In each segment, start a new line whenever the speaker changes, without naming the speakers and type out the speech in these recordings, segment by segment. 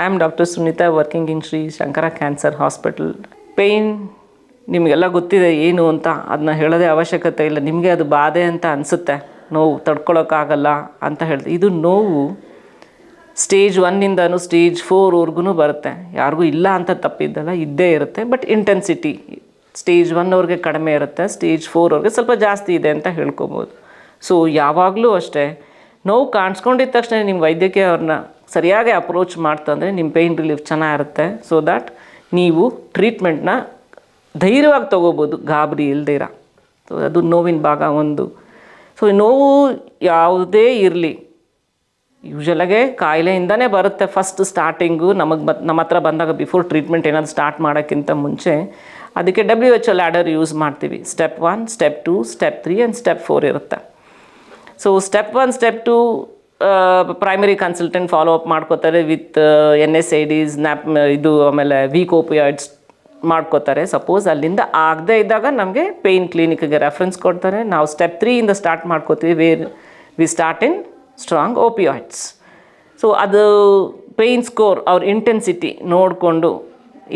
I am doctor Sunita working in Shri Shankara cancer hospital pain ನಿಮಗೆಲ್ಲ ಗೊತ್ತಿದೆ ಏನು ಅಂತ ಅದನ್ನ ಹೇಳೋದೇ ಅವಶ್ಯಕತೆ ಇಲ್ಲ ನಿಮಗೆ ಅದು ಬಾಧೆ ಅಂತ ಅನಿಸುತ್ತೆ ನೋವು ತಡ್ಕೊಳೋಕ್ಕಾಗಲ್ಲ ಅಂತ ಹೇಳಿದೆ ಇದು ನೋವು ಸ್ಟೇಜ್ ಒನ್ನಿಂದನೂ ಸ್ಟೇಜ್ ಫೋರ್ವರೆಗೂ ಬರುತ್ತೆ ಯಾರಿಗೂ ಇಲ್ಲ ಅಂತ ತಪ್ಪಿದ್ದಲ್ಲ ಇದ್ದೇ ಇರುತ್ತೆ ಬಟ್ ಇಂಟೆನ್ಸಿಟಿ ಸ್ಟೇಜ್ ಅವ್ರಿಗೆ ಕಡಿಮೆ ಇರುತ್ತೆ ಸ್ಟೇಜ್ ಫೋರ್ವರೆಗೆ ಸ್ವಲ್ಪ ಜಾಸ್ತಿ ಇದೆ ಅಂತ ಹೇಳ್ಕೊಬೋದು ಸೊ ಯಾವಾಗಲೂ ಅಷ್ಟೇ ನೋವು ಕಾಣಿಸ್ಕೊಂಡಿದ್ದ ತಕ್ಷಣ ನಿಮ್ಮ ವೈದ್ಯಕೀಯ ಅವ್ರನ್ನ ಸರಿಯಾಗಿ ಅಪ್ರೋಚ್ ಮಾಡ್ತಂದರೆ ನಿಮ್ಮ ಪೇಯ್ನ್ ರಿಲೀಫ್ ಚೆನ್ನಾಗಿರುತ್ತೆ ಸೊ ದ್ಯಾಟ್ ನೀವು ಟ್ರೀಟ್ಮೆಂಟ್ನ ಧೈರ್ಯವಾಗಿ ತೊಗೋಬೋದು ಗಾಬರಿ ಇಲ್ದಿರ ಸೊ ಅದು ನೋವಿನ ಭಾಗ ಒಂದು ಸೊ ನೋವು ಯಾವುದೇ ಇರಲಿ ಯೂಶ್ವಲಾಗೆ ಕಾಯಿಲೆಯಿಂದನೇ ಬರುತ್ತೆ ಫಸ್ಟ್ ಸ್ಟಾರ್ಟಿಂಗು ನಮಗೆ ಬ ನಮ್ಮ ಹತ್ರ ಬಂದಾಗ ಬಿಫೋರ್ ಟ್ರೀಟ್ಮೆಂಟ್ ಏನಾದ್ರು ಸ್ಟಾರ್ಟ್ ಮಾಡೋಕ್ಕಿಂತ ಮುಂಚೆ ಅದಕ್ಕೆ W H L ladder use ಮಾಡ್ತೀವಿ step one step two step three and step four ಇರುತ್ತೆ so step one step two primary consultant follow up ಮಾಡ್ಕೋತಾರೆ with NSAIDs ನ್ಯಾಪ್ ಇದು ಆಮೇಲೆ ವೀಕ್ ಓಪಿಯಾಯ್ಡ್ಸ್ ಮಾಡ್ಕೋತಾರೆ ಸಪೋಸ್ ಅಲ್ಲಿಂದ ಆಗದೆ ಇದ್ದಾಗ ನಮಗೆ ಪೇಯ್ನ್ ಕ್ಲಿನಿಕ್ಗೆ ರೆಫರೆನ್ಸ್ ಕೊಡ್ತಾರೆ ನಾವು ಸ್ಟೆಪ್ ತ್ರೀಯಿಂದ ಸ್ಟಾರ್ಟ್ ಮಾಡ್ಕೋತೀವಿ where we start in strong opioids so ಅದು ಪೇಯ್ನ್ ಸ್ಕೋರ್ ಅವ್ರ ಇಂಟೆನ್ಸಿಟಿ ನೋಡಿಕೊಂಡು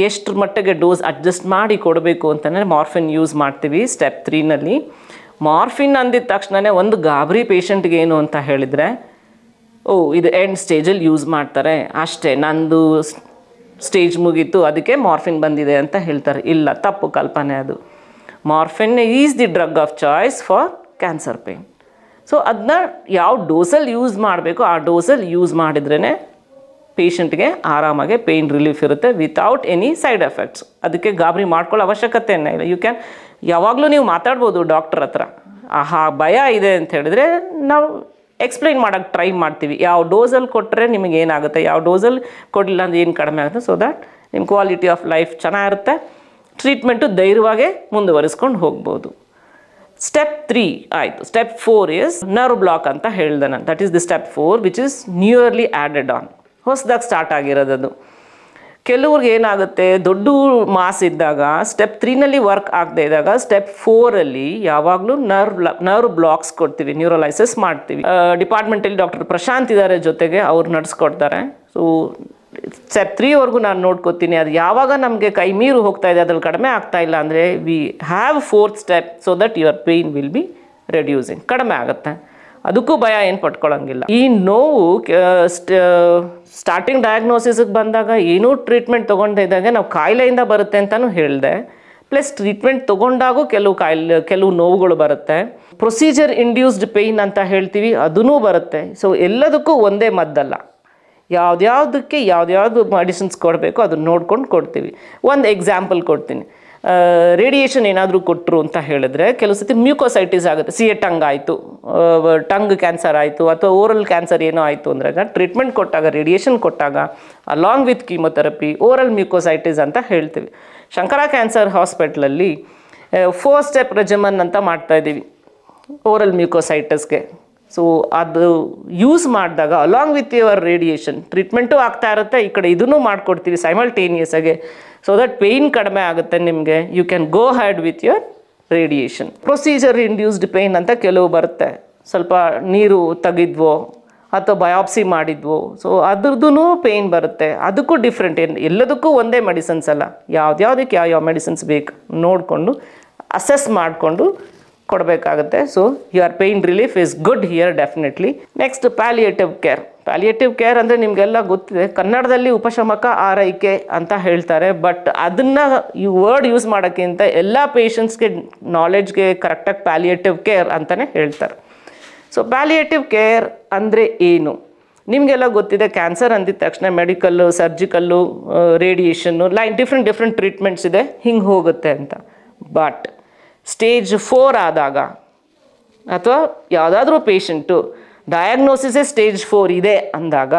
ಎಷ್ಟು ಮಟ್ಟಿಗೆ ಡೋಸ್ ಅಡ್ಜಸ್ಟ್ ಮಾಡಿ ಕೊಡಬೇಕು ಅಂತಲೇ ಮಾರ್ಫಿನ್ ಯೂಸ್ ಮಾಡ್ತೀವಿ ಸ್ಟೆಪ್ ತ್ರೀನಲ್ಲಿ ಮಾರ್ಫಿನ್ ಅಂದಿದ ತಕ್ಷಣವೇ ಒಂದು ಗಾಬರಿ ಪೇಷಂಟ್ಗೆ ಏನು ಅಂತ ಹೇಳಿದರೆ ಓ ಇದು ಎಂಡ್ ಸ್ಟೇಜಲ್ಲಿ ಯೂಸ್ ಮಾಡ್ತಾರೆ ಅಷ್ಟೇ ನಂದು ಸ್ಟೇಜ್ ಮುಗೀತು ಅದಕ್ಕೆ ಮಾರ್ಫಿನ್ ಬಂದಿದೆ ಅಂತ ಹೇಳ್ತಾರೆ ಇಲ್ಲ ತಪ್ಪು ಕಲ್ಪನೆ ಅದು morphine is the drug of choice for cancer pain so ಅದನ್ನ ಯಾವ ಡೋಸಲ್ಲಿ ಯೂಸ್ ಮಾಡಬೇಕು ಆ ಡೋಸಲ್ಲಿ ಯೂಸ್ ಮಾಡಿದ್ರೇ ಪೇಷಂಟ್ಗೆ ಆರಾಮಾಗಿ ಪೇಯ್ನ್ ರಿಲೀಫ್ ಇರುತ್ತೆ ವಿತೌಟ್ ಎನಿ ಸೈಡ್ ಎಫೆಕ್ಟ್ಸ್ ಅದಕ್ಕೆ ಗಾಬರಿ ಮಾಡ್ಕೊಳ್ಳೋ ಅವಶ್ಯಕತೆಯೇ ಇಲ್ಲ ಯು ಕ್ಯಾನ್ ಯಾವಾಗಲೂ ನೀವು ಮಾತಾಡ್ಬೋದು ಡಾಕ್ಟರ್ ಹತ್ರ ಆಹಾ ಭಯ ಇದೆ ಅಂತ ಹೇಳಿದ್ರೆ ನಾವು ಎಕ್ಸ್ಪ್ಲೈನ್ ಮಾಡೋಕ್ಕೆ ಟ್ರೈ ಮಾಡ್ತೀವಿ ಯಾವ ಡೋಸಲ್ಲಿ ಕೊಟ್ಟರೆ ನಿಮಗೆ ಏನಾಗುತ್ತೆ ಯಾವ ಡೋಸಲ್ಲಿ ಕೊಡಲಿಲ್ಲ ಅಂದರೆ ಏನು ಕಡಿಮೆ ಆಗುತ್ತೆ ಸೊ ದ್ಯಾಟ್ ನಿಮ್ಮ ಕ್ವಾಲಿಟಿ ಆಫ್ ಲೈಫ್ ಚೆನ್ನಾಗಿರುತ್ತೆ ಟ್ರೀಟ್ಮೆಂಟು ಧೈರ್ಯವಾಗೇ ಮುಂದುವರಿಸ್ಕೊಂಡು ಹೋಗ್ಬೋದು ಸ್ಟೆಪ್ ತ್ರೀ ಆಯಿತು step four is nerve block ಅಂತ ಹೇಳಿದೆ ನಾನು that is the step four which is newly added on ಹೊಸದಾಗಿ ಸ್ಟಾರ್ಟ್ ಆಗಿರೋದದು ಕೆಲವ್ರಿಗೆ ಏನಾಗುತ್ತೆ ದೊಡ್ಡ ಮಾಸ್ ಇದ್ದಾಗ ಸ್ಟೆಪ್ ತ್ರೀನಲ್ಲಿ ವರ್ಕ್ ಆಗದೆ ಇದ್ದಾಗ ಸ್ಟೆಪ್ ಫೋರಲ್ಲಿ ಯಾವಾಗಲೂ ನರ್ವ್ ನರ್ವ್ ಬ್ಲಾಕ್ಸ್ ಕೊಡ್ತೀವಿ ನ್ಯೂರಲೈಸಸ್ ಮಾಡ್ತೀವಿ ಡಿಪಾರ್ಟ್ಮೆಂಟಲ್ಲಿ ಡಾಕ್ಟರ್ ಪ್ರಶಾಂತ್ ಇದ್ದಾರೆ ಜೊತೆಗೆ ಅವ್ರು ನಡೆಸ್ಕೊಡ್ತಾರೆ ಸೊ ಸ್ಟೆಪ್ ತ್ರೀವರೆಗೂ ನಾನು ನೋಡ್ಕೋತೀನಿ ಅದು ಯಾವಾಗ ನಮಗೆ ಕೈ ಮೀರು ಹೋಗ್ತಾ ಇದೆ ಅದ್ರಲ್ಲಿ ಕಡಿಮೆ ಆಗ್ತಾ ಇಲ್ಲ ಅಂದರೆ we have fourth step so that your pain will be reducing ಕಡಿಮೆ ಆಗುತ್ತೆ ಅದಕ್ಕೂ ಭಯ ಏನು ಪಟ್ಕೊಳ್ಳೋಂಗಿಲ್ಲ ಈ ನೋವು ಸ್ಟಾರ್ಟಿಂಗ್ ಡಯಾಗ್ನೋಸಿಸ್ಗೆ ಬಂದಾಗ ಏನೂ ಟ್ರೀಟ್ಮೆಂಟ್ ತೊಗೊಂಡಿದ್ದಾಗ ನಾವು ಕಾಯಿಲೆಯಿಂದ ಬರುತ್ತೆ ಅಂತಲೂ ಹೇಳಿದೆ ಪ್ಲಸ್ ಟ್ರೀಟ್ಮೆಂಟ್ ತೊಗೊಂಡಾಗೂ ಕೆಲವು ಕಾಯಿಲೆ ಕೆಲವು ನೋವುಗಳು ಬರುತ್ತೆ ಪ್ರೊಸೀಜರ್ ಇಂಡ್ಯೂಸ್ಡ್ ಪೇಯ್ನ್ ಅಂತ ಹೇಳ್ತೀವಿ ಅದೂ ಬರುತ್ತೆ ಸೊ ಎಲ್ಲದಕ್ಕೂ ಒಂದೇ ಮದ್ದಲ್ಲ ಯಾವುದ್ಯಾವುದಕ್ಕೆ ಯಾವ್ದು ಮೆಡಿಸಿನ್ಸ್ ಕೊಡಬೇಕು ಅದನ್ನ ನೋಡ್ಕೊಂಡು ಕೊಡ್ತೀವಿ ಒಂದು ಎಕ್ಸಾಂಪಲ್ ಕೊಡ್ತೀನಿ ರೇಡಿಯೇಷನ್ ಏನಾದರೂ ಕೊಟ್ಟರು ಅಂತ ಹೇಳಿದ್ರೆ ಕೆಲವು ಸತಿ ಮ್ಯೂಕೋಸೈಟಿಸ್ ಆಗುತ್ತೆ ಸಿ ಎ ಟಂಗ್ ಆಯಿತು ಟಂಗ್ ಕ್ಯಾನ್ಸರ್ ಆಯಿತು ಅಥವಾ ಓರಲ್ ಕ್ಯಾನ್ಸರ್ ಏನೋ ಆಯಿತು ಅಂದಾಗ ಟ್ರೀಟ್ಮೆಂಟ್ ಕೊಟ್ಟಾಗ ರೇಡಿಯೇಷನ್ ಕೊಟ್ಟಾಗ along with chemotherapy oral mucositis ಅಂತ ಹೇಳ್ತೀವಿ ಶಂಕರ ಕ್ಯಾನ್ಸರ್ ಹಾಸ್ಪಿಟ್ಲಲ್ಲಿ ಫೋರ್ ಸ್ಟೆಪ್ ರೆಜಮನ್ ಅಂತ ಮಾಡ್ತಾ ಇದ್ದೀವಿ ಓರಲ್ ಮ್ಯೂಕೋಸೈಟಿಸ್ಗೆ ಸೊ ಅದು ಯೂಸ್ ಮಾಡಿದಾಗ along with your radiation treatment ಆಗ್ತಾ ಇರುತ್ತೆ ಈ ಕಡೆ ಇದನ್ನು ಮಾಡಿಕೊಡ್ತೀವಿ ಸೈಮಲ್ಟೇನಿಯಸ್ ಆಗಿ ಸೊ ದಟ್ ಪೇಯ್ನ್ ಕಡಿಮೆ ಆಗುತ್ತೆ ನಿಮಗೆ you can go ahead with your radiation procedure induced pain ಅಂತ ಕೆಲವು ಬರುತ್ತೆ ಸ್ವಲ್ಪ ನೀರು ತೆಗಿದ್ವೋ ಅಥವಾ ಬಯಾಪ್ಸಿ ಮಾಡಿದ್ವು ಸೊ ಅದ್ರದ್ದು ಪೇಯ್ನ್ ಬರುತ್ತೆ ಅದಕ್ಕೂ ಡಿಫ್ರೆಂಟ್ ಏನು ಎಲ್ಲದಕ್ಕೂ ಒಂದೇ ಮೆಡಿಸನ್ಸ್ ಅಲ್ಲ ಯಾವ್ದು ಯಾವುದಕ್ಕೆ ಯಾವ ಯಾವ ಮೆಡಿಸಿನ್ಸ್ ಬೇಕು ನೋಡಿಕೊಂಡು ಅಸೆಸ್ ಮಾಡಿಕೊಂಡು ಕೊಡಬೇಕಾಗುತ್ತೆ so your pain relief is good here definitely next palliative care palliative care ಅಂದರೆ ನಿಮಗೆಲ್ಲ ಗೊತ್ತಿದೆ ಕನ್ನಡದಲ್ಲಿ ಉಪಶಮಕ ಆರೈಕೆ ಅಂತ ಹೇಳ್ತಾರೆ ಬಟ್ ಅದನ್ನು ಈ ವರ್ಡ್ ಯೂಸ್ ಮಾಡೋಕ್ಕಿಂತ ಎಲ್ಲ ಪೇಷಂಟ್ಸ್ಗೆ ನಾಲೆಡ್ಜ್ಗೆ ಕರೆಕ್ಟಾಗಿ ಪ್ಯಾಲಿಯೇಟಿವ್ ಕೇರ್ ಅಂತಲೇ ಹೇಳ್ತಾರೆ ಸೊ ಪ್ಯಾಲಿಯೇಟಿವ್ ಕೇರ್ ಅಂದರೆ ಏನು ನಿಮಗೆಲ್ಲ ಗೊತ್ತಿದೆ ಕ್ಯಾನ್ಸರ್ ಅಂದಿದ ತಕ್ಷಣ medical surgical radiation like different different treatments ಇದೆ ಹಿಂಗೆ ಹೋಗುತ್ತೆ ಅಂತ ಬಟ್ ಸ್ಟೇಜ್ ಫೋರ್ ಆದಾಗ ಅಥವಾ ಯಾವುದಾದ್ರೂ ಪೇಷಂಟು ಡಯಾಗ್ನೋಸಿಸೇ ಸ್ಟೇಜ್ ಫೋರ್ ಇದೆ ಅಂದಾಗ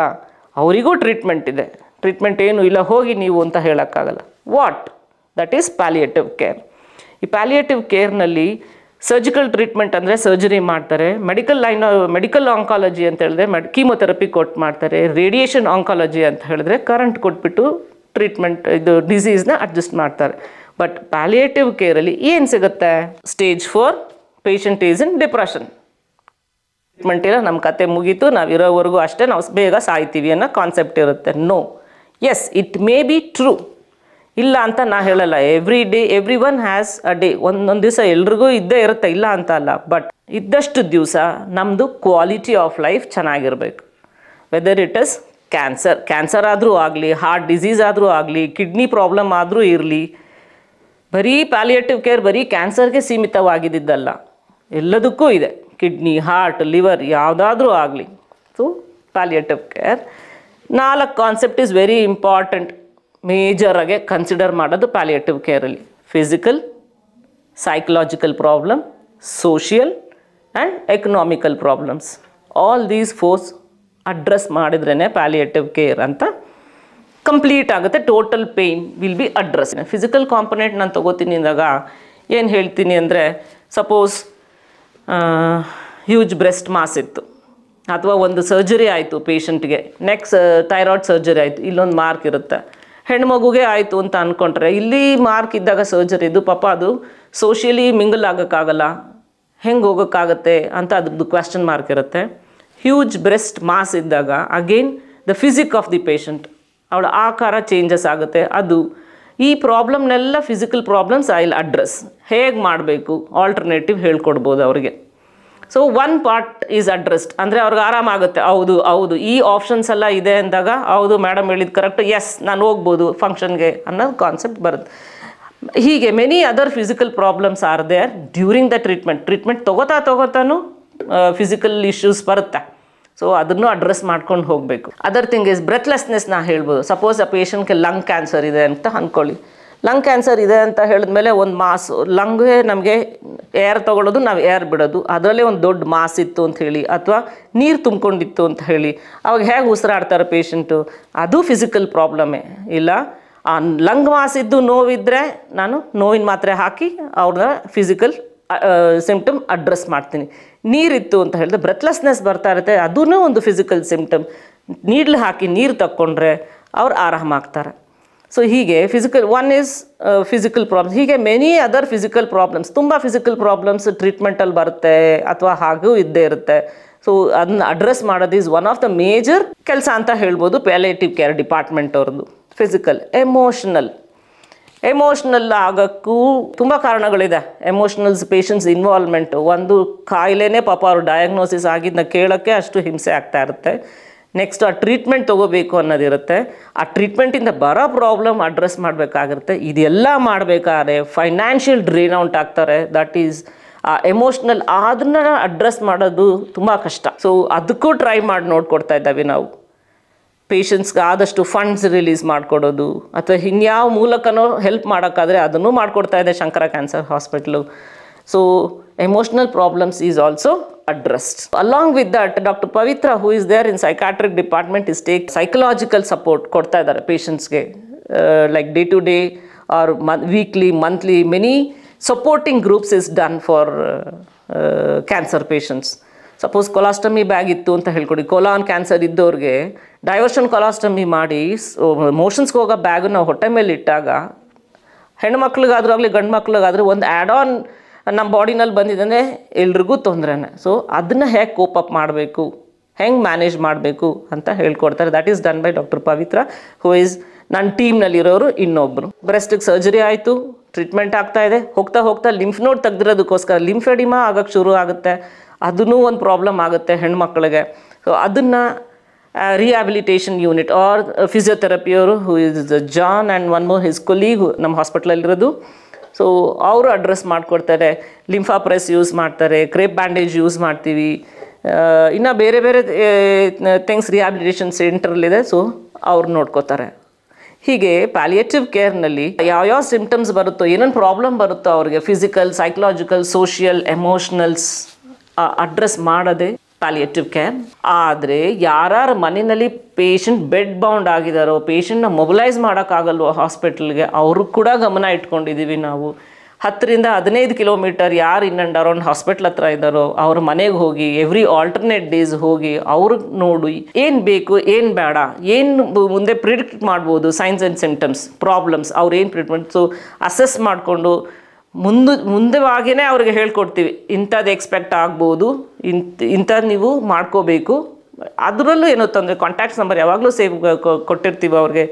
ಅವರಿಗೂ ಟ್ರೀಟ್ಮೆಂಟ್ ಇದೆ ಟ್ರೀಟ್ಮೆಂಟ್ ಏನು ಇಲ್ಲ ಹೋಗಿ ನೀವು ಅಂತ ಹೇಳೋಕ್ಕಾಗಲ್ಲ what that is palliative care ಈ ಪ್ಯಾಲಿಯೇಟಿವ್ ಕೇರ್ನಲ್ಲಿ ಸರ್ಜಿಕಲ್ ಟ್ರೀಟ್ಮೆಂಟ್ ಅಂದರೆ ಸರ್ಜರಿ ಮಾಡ್ತಾರೆ ಮೆಡಿಕಲ್ ಲೈನ್ ಮೆಡಿಕಲ್ ಆಂಕಾಲಜಿ ಅಂತ ಹೇಳಿದ್ರೆ ಮೆಡ್ ಕೀಮೊಥೆರಪಿ ಕೊಟ್ಟು ಮಾಡ್ತಾರೆ ರೇಡಿಯೇಷನ್ ಆಂಕಾಲಜಿ ಅಂತ ಹೇಳಿದ್ರೆ ಕರೆಂಟ್ ಕೊಟ್ಬಿಟ್ಟು ಟ್ರೀಟ್ಮೆಂಟ್ ಇದು ಡಿಸೀಸ್ನ ಅಡ್ಜಸ್ಟ್ ಮಾಡ್ತಾರೆ ಬಟ್ ಪ್ಯಾಲಿಯೇಟಿವ್ ಕೇರಲ್ಲಿ ಏನು ಸಿಗುತ್ತೆ stage four patient is in depression treatment ಇಲ್ಲ ನಮ್ಮ ಕತೆ ಮುಗೀತು ನಾವು ಇರೋವರೆಗೂ ಅಷ್ಟೇ ನಾವು ಬೇಗ ಸಾಯ್ತೀವಿ ಅನ್ನೋ ಕಾನ್ಸೆಪ್ಟ್ ಇರುತ್ತೆ no yes it may be true ಇಲ್ಲ ಅಂತ ನಾ ಹೇಳಲ್ಲ every day every one has a day ಒಂದೊಂದು ದಿವಸ ಎಲ್ರಿಗೂ ಇದ್ದೇ ಇರುತ್ತೆ ಇಲ್ಲ ಅಂತ ಅಲ್ಲ ಬಟ್ ಇದ್ದಷ್ಟು ದಿವಸ ನಮ್ಮದು ಕ್ವಾಲಿಟಿ ಆಫ್ ಲೈಫ್ ಚೆನ್ನಾಗಿರಬೇಕು whether it is cancer cancer ಆದರೂ ಆಗಲಿ ಹಾರ್ಟ್ ಡಿಸೀಸ್ ಆದರೂ ಆಗಲಿ ಕಿಡ್ನಿ ಪ್ರಾಬ್ಲಮ್ ಆದರೂ ಇರಲಿ ಬರೀ ಪ್ಯಾಲಿಯೇಟಿವ್ ಕೇರ್ ಬರೀ ಕ್ಯಾನ್ಸರ್ಗೆ ಸೀಮಿತವಾಗಿದ್ದಿದ್ದಲ್ಲ ಎಲ್ಲದಕ್ಕೂ ಇದೆ ಕಿಡ್ನಿ ಹಾರ್ಟ್ ಲಿವರ್ ಯಾವುದಾದ್ರೂ ಆಗಲಿ ಸೊ ಪ್ಯಾಲಿಯೇಟಿವ್ ಕೇರ್ ನಾಲ್ಕು ಕಾನ್ಸೆಪ್ಟ್ ಈಸ್ ವೆರಿ ಇಂಪಾರ್ಟೆಂಟ್ ಮೇಜರಾಗೆ ಕನ್ಸಿಡರ್ ಮಾಡೋದು ಪ್ಯಾಲಿಯೇಟಿವ್ ಕೇರಲ್ಲಿ physical psychological problem social and economical problems all these fours address ಮಾಡಿದ್ರೇ ಪ್ಯಾಲಿಯೇಟಿವ್ ಕೇರ್ ಅಂತ ಕಂಪ್ಲೀಟ್ ಆಗುತ್ತೆ total pain will be address physical component ನಾನು ತೊಗೋತೀನಿ ಅಂದಾಗ ಏನು ಹೇಳ್ತೀನಿ ಅಂದರೆ ಸಪೋಸ್ ಹ್ಯೂಜ್ ಬ್ರೆಸ್ಟ್ ಮಾಸ್ ಇತ್ತು ಅಥವಾ ಒಂದು ಸರ್ಜರಿ ಆಯಿತು ಪೇಷಂಟ್ಗೆ ನೆಕ್ಸ್ಟ್ ಥೈರಾಯ್ಡ್ ಸರ್ಜರಿ ಆಯಿತು ಇಲ್ಲೊಂದು ಮಾರ್ಕ್ ಇರುತ್ತೆ ಹೆಣ್ಮಗುಗೆ ಆಯಿತು ಅಂತ ಅಂದ್ಕೊಂಡ್ರೆ ಇಲ್ಲಿ ಮಾರ್ಕ್ ಇದ್ದಾಗ ಸರ್ಜರಿ ಇದು ಪಾಪ ಅದು ಸೋಷಿಯಲಿ ಮಿಂಗಲ್ ಆಗೋಕ್ಕಾಗಲ್ಲ ಹೆಂಗೆ ಹೋಗೋಕ್ಕಾಗತ್ತೆ ಅಂತ ಅದ್ರದ್ದು ಕ್ವೆಶನ್ ಮಾರ್ಕ್ ಇರುತ್ತೆ ಹ್ಯೂಜ್ ಬ್ರೆಸ್ಟ್ ಮಾಸ್ ಇದ್ದಾಗ again the physique of the patient ಅವಳ ಆಕಾರ ಚೇಂಜಸ್ ಆಗುತ್ತೆ ಅದು ಈ ಪ್ರಾಬ್ಲಮ್ನೆಲ್ಲ physical problems I'll address ಹೇಗೆ ಮಾಡಬೇಕು ಆಲ್ಟರ್ನೇಟಿವ್ ಹೇಳ್ಕೊಡ್ಬೋದು ಅವ್ರಿಗೆ so one part is addressed ಅಂದರೆ ಅವ್ರಿಗೆ ಆರಾಮಾಗುತ್ತೆ ಹೌದು ಹೌದು ಈ ಆಪ್ಷನ್ಸ್ ಎಲ್ಲ ಇದೆ ಅಂದಾಗ ಹೌದು ಮೇಡಮ್ ಹೇಳಿದ್ದು ಕರೆಕ್ಟ್ ಎಸ್ ನಾನು ಹೋಗ್ಬೋದು ಫಂಕ್ಷನ್ಗೆ ಅನ್ನೋದು ಕಾನ್ಸೆಪ್ಟ್ ಬರುತ್ತೆ ಹೀಗೆ many other physical problems are are during the treatment treatment ತೊಗೋತಾ ತೊಗೋತಾನು ಫಿಸಿಕಲ್ ಇಶ್ಯೂಸ್ ಬರುತ್ತೆ ಸೊ ಅದನ್ನು ಅಡ್ರೆಸ್ ಮಾಡ್ಕೊಂಡು ಹೋಗಬೇಕು ಅದರ್ ಥಿಂಗ್ ಇಸ್ ಬ್ರೆತ್ಲೆಸ್ನೆಸ್ ನಾ ಹೇಳ್ಬೋದು ಸಪೋಸ್ ಆ ಪೇಷಂಟ್ಗೆ ಲಂಗ್ ಕ್ಯಾನ್ಸರ್ ಇದೆ ಅಂತ ಅಂದ್ಕೊಳ್ಳಿ ಲಂಗ್ ಕ್ಯಾನ್ಸರ್ ಇದೆ ಅಂತ ಹೇಳಿದ ಮೇಲೆ ಒಂದು ಮಾಸ್ ಲಂಗೇ ನಮಗೆ ಏರ್ ತೊಗೊಳ್ಳೋದು ನಾವು ಏರ್ ಬಿಡೋದು ಅದರಲ್ಲೇ ಒಂದು ದೊಡ್ಡ ಮಾಸ್ ಇತ್ತು ಅಂತ ಹೇಳಿ ಅಥವಾ ನೀರು ತುಂಬ್ಕೊಂಡಿತ್ತು ಅಂತ ಹೇಳಿ ಅವಾಗ ಹೇಗೆ ಉಸಿರಾಡ್ತಾರೆ ಪೇಷಂಟು ಅದು ಫಿಸಿಕಲ್ ಪ್ರಾಬ್ಲಮ್ಮೇ ಇಲ್ಲ ಆ ಲಂಗ್ ಮಾಸ್ ನೋವಿದ್ದರೆ ನಾನು ನೋವಿನ ಮಾತ್ರೆ ಹಾಕಿ ಅವ್ರನ್ನ ಫಿಸಿಕಲ್ ಸಿಂಪ್ಟಮ್ ಅಡ್ರೆಸ್ ಮಾಡ್ತೀನಿ ನೀರಿತ್ತು ಅಂತ ಹೇಳಿದ್ರೆ ಬ್ರೆತ್ಲೆಸ್ನೆಸ್ ಬರ್ತಾ ಇರುತ್ತೆ ಅದೂ ಒಂದು ಫಿಸಿಕಲ್ ಸಿಂಪ್ಟಮ್ ನೀಡ್ಲು ಹಾಕಿ ನೀರು ತಕ್ಕೊಂಡ್ರೆ ಅವ್ರು ಆರಾಮಾಗ್ತಾರೆ ಸೊ ಹೀಗೆ physical one is physical problems ಹೀಗೆ ಮೆನಿ ಅದರ್ ಫಿಸಿಕಲ್ ಪ್ರಾಬ್ಲಮ್ಸ್ ತುಂಬ ಫಿಸಿಕಲ್ ಪ್ರಾಬ್ಲಮ್ಸ್ ಟ್ರೀಟ್ಮೆಂಟಲ್ಲಿ ಬರುತ್ತೆ ಅಥವಾ ಹಾಗೂ ಇದ್ದೇ ಇರುತ್ತೆ ಸೊ ಅದನ್ನ ಅಡ್ರೆಸ್ ಮಾಡೋದು is one of the major ಕೆಲಸ ಅಂತ ಹೇಳ್ಬೋದು ಪ್ಯಾಲೇಟಿವ್ ಕೇರ್ ಡಿಪಾರ್ಟ್ಮೆಂಟ್ ಅವ್ರದ್ದು ಫಿಸಿಕಲ್ ಎಮೋಷನಲ್ ಎಮೋಷ್ನಲ್ ಆಗೋಕ್ಕೂ ತುಂಬ ಕಾರಣಗಳಿದೆ ಎಮೋಷ್ನಲ್ಸ್ ಪೇಷಂಟ್ಸ್ ಇನ್ವಾಲ್ವ್ಮೆಂಟು ಒಂದು ಕಾಯಿಲೆನೇ ಪಾಪ ಅವರು ಡಯಾಗ್ನೋಸಿಸ್ ಆಗಿದ್ದನ್ನ ಕೇಳೋಕ್ಕೆ ಅಷ್ಟು ಹಿಂಸೆ ಆಗ್ತಾ ಇರುತ್ತೆ ನೆಕ್ಸ್ಟ್ ಆ ಟ್ರೀಟ್ಮೆಂಟ್ ತೊಗೋಬೇಕು ಅನ್ನೋದಿರುತ್ತೆ ಆ ಟ್ರೀಟ್ಮೆಂಟಿಂದ ಬರೋ ಪ್ರಾಬ್ಲಮ್ ಅಡ್ರೆಸ್ ಮಾಡಬೇಕಾಗಿರುತ್ತೆ ಇದೆಲ್ಲ ಮಾಡಬೇಕಾದ್ರೆ ಫೈನಾನ್ಷಿಯಲ್ ಡ್ರೈನ್ ಔಟ್ ಆಗ್ತಾರೆ ದಟ್ ಈಸ್ ಆ ಎಮೋಷ್ನಲ್ ಅದನ್ನ ಅಡ್ರೆಸ್ ಮಾಡೋದು ತುಂಬ ಕಷ್ಟ ಸೊ ಅದಕ್ಕೂ ಟ್ರೈ ಮಾಡಿ ನೋಡ್ಕೊಡ್ತಾ ಇದ್ದಾವೆ ನಾವು ಪೇಷಂಟ್ಸ್ಗೆ ಆದಷ್ಟು ಫಂಡ್ಸ್ ರಿಲೀಸ್ ಮಾಡಿಕೊಡೋದು ಅಥವಾ ಇನ್ಯಾವ ಮೂಲಕನೋ ಹೆಲ್ಪ್ ಮಾಡೋಕ್ಕಾದರೆ ಅದನ್ನು ಮಾಡಿಕೊಡ್ತಾ ಇದೆ Shankara cancer hospital so emotional problems is also addressed along with that doctor Pavithra who is there in psychiatric department is take psychological support ಕೊಡ್ತಾ ಇದ್ದಾರೆ ಪೇಷಂಟ್ಸ್ಗೆ like day to day or ಮನ್ weekly monthly many supporting groups is done for cancer patients suppose colostomy bag ಇತ್ತು ಅಂತ ಹೇಳ್ಕೊಡಿ colon cancer ಇದ್ದವ್ರಿಗೆ diversion colostomy ಮಾಡಿ ಮೋಷನ್ಸ್ಗೆ ಹೋಗೋ ಬ್ಯಾಗನ್ನು ಹೊಟ್ಟೆ ಮೇಲೆ ಇಟ್ಟಾಗ ಹೆಣ್ಮಕ್ಳಿಗಾದ್ರೂ ಆಗಲಿ ಗಂಡು ಮಕ್ಳಿಗಾದ್ರೂ ಒಂದು ಆ್ಯಡ್ ಆನ್ ನಮ್ಮ ಬಾಡಿನಲ್ಲಿ ಬಂದಿದ್ದಂದರೆ ಎಲ್ರಿಗೂ ತೊಂದರೆನೇ ಸೊ ಅದನ್ನು ಹೇಗೆ ಕೋಪ್ ಅಪ್ ಮಾಡಬೇಕು ಹೆಂಗೆ ಮ್ಯಾನೇಜ್ ಮಾಡಬೇಕು ಅಂತ ಹೇಳ್ಕೊಡ್ತಾರೆ that is done by doctor Pavithra who is ನನ್ನ ಟೀಮ್ನಲ್ಲಿರೋರು ಇನ್ನೊಬ್ಬರು ಬ್ರೆಸ್ಟಿಗೆ ಸರ್ಜರಿ ಆಯಿತು ಟ್ರೀಟ್ಮೆಂಟ್ ಆಗ್ತಾ ಇದೆ ಹೋಗ್ತಾ ಹೋಗ್ತಾ ಲಿಂಫ್ ನೋಡ್ ತೆಗೆದಿರೋದಕ್ಕೋಸ್ಕರ ಲಿಂಫೆಡಿಮಾ ಆಗೋಕ್ಕೆ ಶುರು ಆಗುತ್ತೆ ಅದನ್ನೂ ಒಂದು ಪ್ರಾಬ್ಲಮ್ ಆಗುತ್ತೆ ಹೆಣ್ಮಕ್ಳಿಗೆ ಸೊ ಅದನ್ನು ರಿಹ್ಯಾಬಿಲಿಟೇಷನ್ ಯೂನಿಟ್ ಆರ್ ಫಿಸಿಯೋಥೆರಪಿಯವರು who is John and one more his colleague ನಮ್ಮ ಹಾಸ್ಪಿಟ್ಲಲ್ಲಿರೋದು ಸೊ ಅವರು ಅಡ್ರೆಸ್ ಮಾಡಿಕೊಡ್ತಾರೆ ಲಿಂಫಾ ಪ್ರೆಸ್ ಯೂಸ್ ಮಾಡ್ತಾರೆ ಕ್ರೇಪ್ ಬ್ಯಾಂಡೇಜ್ ಯೂಸ್ ಮಾಡ್ತೀವಿ ಇನ್ನು ಬೇರೆ ಬೇರೆ ಥಿಂಗ್ಸ್ ರಿಹ್ಯಾಬಿಲಿಟೇಷನ್ ಸೆಂಟ್ರಲ್ಲಿದೆ ಸೊ ಅವ್ರು ನೋಡ್ಕೋತಾರೆ ಹೀಗೆ ಪ್ಯಾಲಿಯೇಟಿವ್ ಕೇರ್ನಲ್ಲಿ ಯಾವ್ಯಾವ ಸಿಂಪ್ಟಮ್ಸ್ ಬರುತ್ತೋ ಏನೇನು ಪ್ರಾಬ್ಲಮ್ ಬರುತ್ತೋ ಅವ್ರಿಗೆ physical psychological social emotionals address ಮಾಡದೆ ಪ್ಯಾಲಿಯೇಟಿವ್ ಕೇರ್ ಆದರೆ ಯಾರ್ಯಾರ ಮನೆಯಲ್ಲಿ ಪೇಷಂಟ್ ಬೆಡ್ ಬೌಂಡ್ ಆಗಿದಾರೋ ಪೇಷಂಟ್ನ ಮೊಬಲೈಸ್ ಮಾಡೋಕ್ಕಾಗಲ್ವೋ ಹಾಸ್ಪಿಟಲ್ಗೆ ಅವರು ಕೂಡ ಗಮನ ಇಟ್ಕೊಂಡಿದ್ದೀವಿ ನಾವು ಹತ್ತರಿಂದ ಹದಿನೈದು ಕಿಲೋಮೀಟರ್ ಯಾರು ಇನ್ ಅರೌಂಡ್ ಹಾಸ್ಪಿಟ್ಲ್ ಹತ್ರ ಇದ್ದಾರೋ ಅವ್ರ ಮನೆಗೆ ಹೋಗಿ ಎವ್ರಿ ಆಲ್ಟರ್ನೇಟ್ ಡೇಸ್ ಹೋಗಿ ಅವ್ರಿಗೆ ನೋಡಿ ಏನು ಬೇಕು ಏನು ಬೇಡ ಏನು ಮುಂದೆ ಪ್ರಿಡಿಕ್ಟ್ ಮಾಡ್ಬೋದು ಸೈನ್ಸ್ ಆ್ಯಂಡ್ ಸಿಂಟಮ್ಸ್ ಪ್ರಾಬ್ಲಮ್ಸ್ ಅವ್ರು ಏನು ಟ್ರೀಟ್ಮೆಂಟ್ಸು ಅಸೆಸ್ ಮಾಡಿಕೊಂಡು ಮುಂದೆ ಮುಂದವಾಗಿಯೇ ಅವ್ರಿಗೆ ಹೇಳ್ಕೊಡ್ತೀವಿ ಇಂಥದ್ದು ಎಕ್ಸ್ಪೆಕ್ಟ್ ಆಗ್ಬೋದು ಇಂಥ ಇಂಥದ್ದು ನೀವು ಮಾಡ್ಕೋಬೇಕು ಅದರಲ್ಲೂ ಏನೋ ತೊಂದರೆ ಕಾಂಟ್ಯಾಕ್ಟ್ ನಂಬರ್ ಯಾವಾಗಲೂ ಸೇವ್ ಕೊಟ್ಟಿರ್ತೀವಿ ಅವ್ರಿಗೆ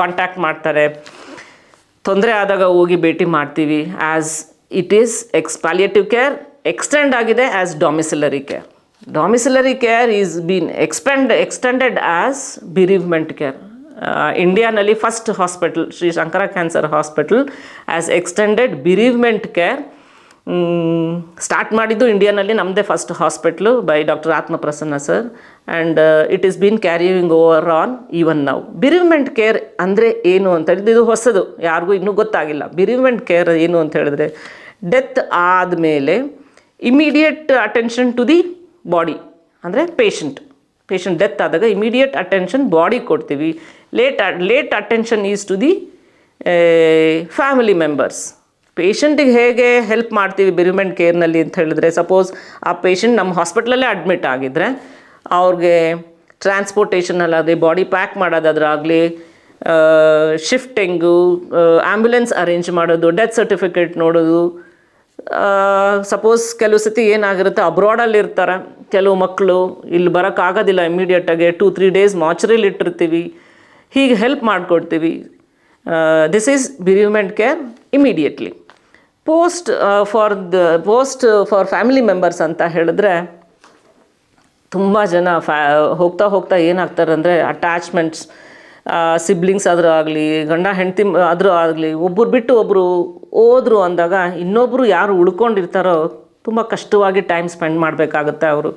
ಕಾಂಟ್ಯಾಕ್ಟ್ ಮಾಡ್ತಾರೆ ತೊಂದರೆ ಆದಾಗ ಹೋಗಿ ಭೇಟಿ ಮಾಡ್ತೀವಿ as it is ex palliative care extend ಆಗಿದೆ as domiciliary care domiciliary care is been expend extended as bereavement care ಇಂಡಿಯಾನಲ್ಲಿ first hospital Shri Shankara cancer hospital as extended bereavement care start ಮಾಡಿದ್ದು ಇಂಡಿಯಾನಲ್ಲಿ ನಮ್ಮದೇ first hospital by doctor Atmaprasanna sir and it is been carrying over on even ನಾವು bereavement care ಅಂದರೆ ಏನು ಅಂತ ಹೇಳಿದ್ರೆ ಇದು ಹೊಸದು ಯಾರಿಗೂ ಇನ್ನೂ ಗೊತ್ತಾಗಿಲ್ಲ ಬಿರೀವ್ಮೆಂಟ್ ಕೇರ್ ಏನು ಅಂತ ಹೇಳಿದ್ರೆ ಡೆತ್ ಆದಮೇಲೆ immediate attention to the body ಅಂದರೆ ಪೇಷಂಟ್ ಪೇಷಂಟ್ ಡೆತ್ ಆದಾಗ ಇಮಿಡಿಯೇಟ್ ಅಟೆನ್ಷನ್ ಬಾಡಿ ಕೊಡ್ತೀವಿ late late attention is to the family members ಪೇಷಂಟಿಗೆ ಹೇಗೆ ಹೆಲ್ಪ್ ಮಾಡ್ತೀವಿ ಬೆರಿಮೆಂಟ್ ಕೇರ್ನಲ್ಲಿ ಅಂತ ಹೇಳಿದ್ರೆ ಸಪೋಸ್ ಆ ಪೇಷಂಟ್ ನಮ್ಮ ಹಾಸ್ಪಿಟ್ಲಲ್ಲೇ ಅಡ್ಮಿಟ್ ಆಗಿದ್ರೆ ಅವ್ರಿಗೆ ಟ್ರಾನ್ಸ್ಪೋರ್ಟೇಷನಲ್ಲಾಗಲಿ ಬಾಡಿ ಪ್ಯಾಕ್ ಮಾಡೋದಾದ್ರಾಗಲಿ ಶಿಫ್ಟಿಂಗು ಆ್ಯಂಬುಲೆನ್ಸ್ ಅರೇಂಜ್ ಮಾಡೋದು ಡೆತ್ ಸರ್ಟಿಫಿಕೇಟ್ ನೋಡೋದು ಸಪೋಸ್ ಕೆಲವು ಸತಿ ಏನಾಗಿರುತ್ತೆ ಅಬ್ರಾಡಲ್ಲಿ ಇರ್ತಾರೆ ಕೆಲವು ಮಕ್ಕಳು ಇಲ್ಲಿ ಬರೋಕ್ಕಾಗೋದಿಲ್ಲ ಇಮಿಡಿಯೇಟಾಗಿ ಟೂ ತ್ರೀ ಡೇಸ್ ಮಾಚುರಿಲಿ ಇಟ್ಟಿರ್ತೀವಿ ಹೀಗೆ ಹೆಲ್ಪ್ ಮಾಡಿಕೊಡ್ತೀವಿ this is bereavement care immediately post for the post for family members ಅಂತ ಹೇಳಿದ್ರೆ ತುಂಬ ಜನ ಫ್ಯಾ ಹೋಗ್ತಾ ಹೋಗ್ತಾ ಏನಾಗ್ತಾರೆ ಅಂದರೆ ಅಟ್ಯಾಚ್ಮೆಂಟ್ಸ್ ಸಿಬ್ಲಿಂಗ್ಸ್ ಆದರೂ ಆಗಲಿ ಗಂಡ ಹೆಂಡತಿ ಆದರೂ ಆಗಲಿ ಒಬ್ಬರು ಬಿಟ್ಟು ಒಬ್ಬರು ಹೋದರು ಅಂದಾಗ ಇನ್ನೊಬ್ಬರು ಯಾರು ಉಳ್ಕೊಂಡಿರ್ತಾರೋ ತುಂಬ ಕಷ್ಟವಾಗಿ ಟೈಮ್ ಸ್ಪೆಂಡ್ ಮಾಡಬೇಕಾಗುತ್ತೆ ಅವರು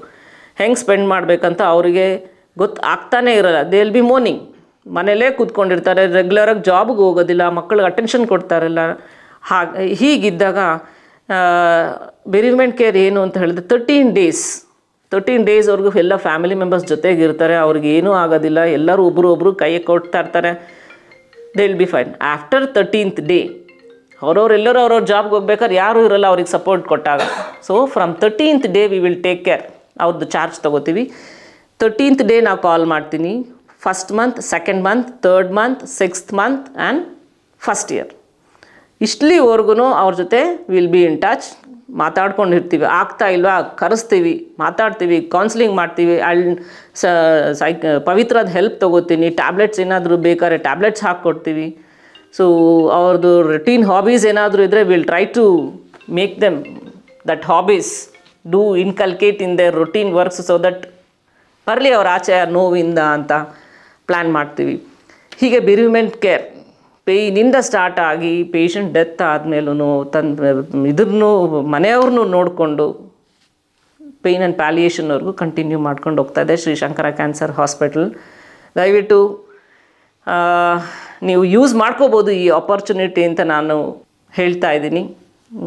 ಹೆಂಗೆ ಸ್ಪೆಂಡ್ ಮಾಡಬೇಕಂತ ಅವರಿಗೆ ಗೊತ್ತು ಆಗ್ತಾನೇ ಇರೋಲ್ಲ ದೇ ವಿಲ್ ಬಿ ಮೋರ್ನಿಂಗ್ ಮನೇಲೇ ಕೂತ್ಕೊಂಡಿರ್ತಾರೆ ರೆಗ್ಯುಲರಾಗಿ ಜಾಬ್ಗೆ ಹೋಗೋದಿಲ್ಲ ಮಕ್ಕಳಿಗೆ ಅಟೆನ್ಷನ್ ಕೊಡ್ತಾರಲ್ಲ ಹಾಗೆ ಹೀಗಿದ್ದಾಗ ಬೆರಿಮೆಂಟ್ ಕೇರ್ ಏನು ಅಂತ ಹೇಳಿದ್ರೆ ತರ್ಟೀನ್ ಡೇಸ್ ತರ್ಟೀನ್ ಡೇಸ್ವರೆಗೂ ಎಲ್ಲ ಫ್ಯಾಮಿಲಿ ಮೆಂಬರ್ಸ್ ಜೊತೆಗಿರ್ತಾರೆ ಅವ್ರಿಗೆ ಏನೂ ಆಗೋದಿಲ್ಲ ಎಲ್ಲರೂ ಒಬ್ರು ಕೈ ಕೊಡ್ತಾ ಇರ್ತಾರೆ they will be fine after thirteenth day ಅವ್ರವ್ರೆಲ್ಲರೂ ಅವ್ರವ್ರ ಜಾಬ್ಗೆ ಹೋಗ್ಬೇಕಾದ್ರೆ ಯಾರೂ ಇರಲ್ಲ ಅವ್ರಿಗೆ ಸಪೋರ್ಟ್ ಕೊಟ್ಟಾಗ so from thirteenth day we will take care ಅವ್ರದ್ದು ಚಾರ್ಜ್ ತೊಗೋತೀವಿ ತರ್ಟೀನ್ತ್ ಡೇ ನಾವು ಕಾಲ್ ಮಾಡ್ತೀನಿ first month second month third month sixth month and first year ಇಷ್ಟಲಿವರೆಗೂ ಅವ್ರ ಜೊತೆ ವಿಲ್ ಬಿ ಇನ್ ಟಚ್ ಮಾತಾಡ್ಕೊಂಡಿರ್ತೀವಿ ಆಗ್ತಾ ಇಲ್ವಾ ಕರೆಸ್ತೀವಿ ಮಾತಾಡ್ತೀವಿ ಕೌನ್ಸಿಲಿಂಗ್ ಮಾಡ್ತೀವಿ ಅಲ್ಲಿ ಸೈ ಪವಿತ್ರದ ಹೆಲ್ಪ್ ತೊಗೋತೀನಿ ಟ್ಯಾಬ್ಲೆಟ್ಸ್ ಏನಾದರೂ ಬೇಕಾದ್ರೆ ಟ್ಯಾಬ್ಲೆಟ್ಸ್ ಹಾಕ್ಕೊಡ್ತೀವಿ ಸೊ ಅವ್ರದ್ದು ರುಟೀನ್ ಹಾಬೀಸ್ ಏನಾದರೂ ಇದ್ದರೆ will try to make them that hobbies do inculcate in the routine works so that ಬರಲಿ ಅವ್ರ ಆಚೆ ನೋವಿಂದ ಅಂತ ಪ್ಲ್ಯಾನ್ ಮಾಡ್ತೀವಿ ಹೀಗೆ ಬಿರಿವ್ಮೆಂಟ್ ಕೇರ್ ಪೇಯ್ನಿಂದ ಸ್ಟಾರ್ಟ್ ಆಗಿ ಪೇಷಂಟ್ ಡೆತ್ ಆದಮೇಲೂ ತನ್ ಇದನ್ನು ಮನೆಯವ್ರನ್ನೂ ನೋಡಿಕೊಂಡು ಪೇಯ್ನ್ ಆ್ಯಂಡ್ ಪ್ಯಾಲಿಯೇಷನ್ವರೆಗೂ ಕಂಟಿನ್ಯೂ ಮಾಡ್ಕೊಂಡು ಹೋಗ್ತಾ ಇದೆ ಶ್ರೀ ಶಂಕರ ಕ್ಯಾನ್ಸರ್ ಹಾಸ್ಪಿಟಲ್ ದಯವಿಟ್ಟು ನೀವು ಯೂಸ್ ಮಾಡ್ಕೋಬೋದು ಈ ಆಪರ್ಚುನಿಟಿ ಅಂತ ನಾನು ಹೇಳ್ತಾ ಇದ್ದೀನಿ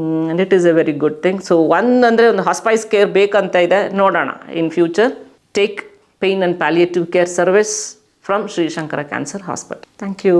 and it is a very good thing so ಒಂದು ಅಂದರೆ ಒಂದು ಹಾಸ್ಪೈಸ್ ಕೇರ್ ಬೇಕಂತ ಇದೆ ನೋಡೋಣ in future take pain and palliative care service from Sri Shankara cancer hospital thank you